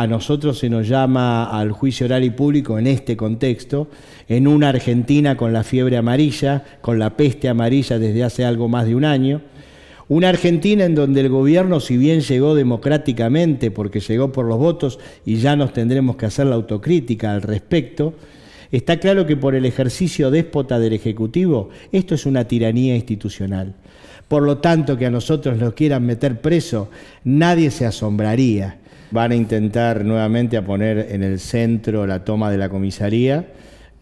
a nosotros se nos llama al juicio oral y público en este contexto, en una Argentina con la fiebre amarilla, con la peste amarilla desde hace algo más de un año, una Argentina en donde el gobierno, si bien llegó democráticamente, porque llegó por los votos y ya nos tendremos que hacer la autocrítica al respecto, está claro que por el ejercicio déspota del Ejecutivo, esto es una tiranía institucional. Por lo tanto, que a nosotros nos quieran meter preso, nadie se asombraría van a intentar nuevamente a poner en el centro la toma de la comisaría.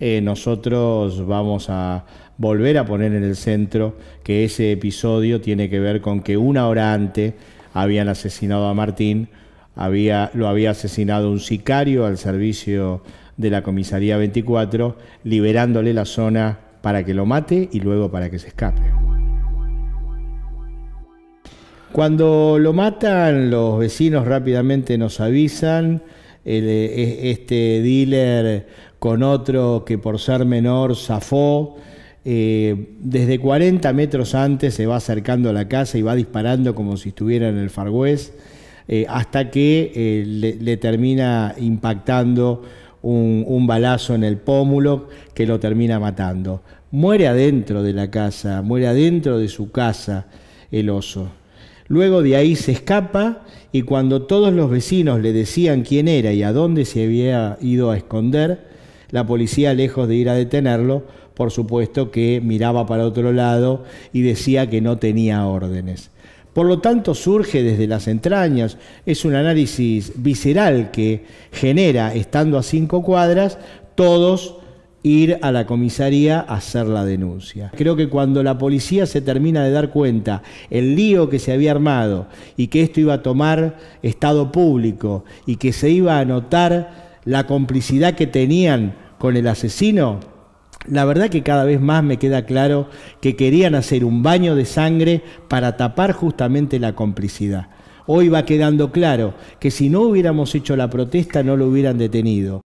Eh, nosotros vamos a volver a poner en el centro que ese episodio tiene que ver con que una hora antes habían asesinado a Martín, había, lo había asesinado un sicario al servicio de la comisaría 24, liberándole la zona para que lo mate y luego para que se escape. Cuando lo matan, los vecinos rápidamente nos avisan. Eh, este dealer con otro que por ser menor zafó. Eh, desde 40 metros antes se va acercando a la casa y va disparando como si estuviera en el Far eh, hasta que le, termina impactando un, un, balazo en el pómulo que lo termina matando. Muere adentro de la casa, muere adentro de su casa el oso. Luego de ahí se escapa y cuando todos los vecinos le decían quién era y a dónde se había ido a esconder, la policía, lejos de ir a detenerlo, por supuesto que miraba para otro lado y decía que no tenía órdenes. Por lo tanto, surge desde las entrañas, es un análisis visceral que genera, estando a cinco cuadras, todos ir a la comisaría a hacer la denuncia. Creo que cuando la policía se termina de dar cuenta el lío que se había armado y que esto iba a tomar estado público y que se iba a notar la complicidad que tenían con el asesino, la verdad que cada vez más me queda claro que querían hacer un baño de sangre para tapar justamente la complicidad. Hoy va quedando claro que si no hubiéramos hecho la protesta no lo hubieran detenido.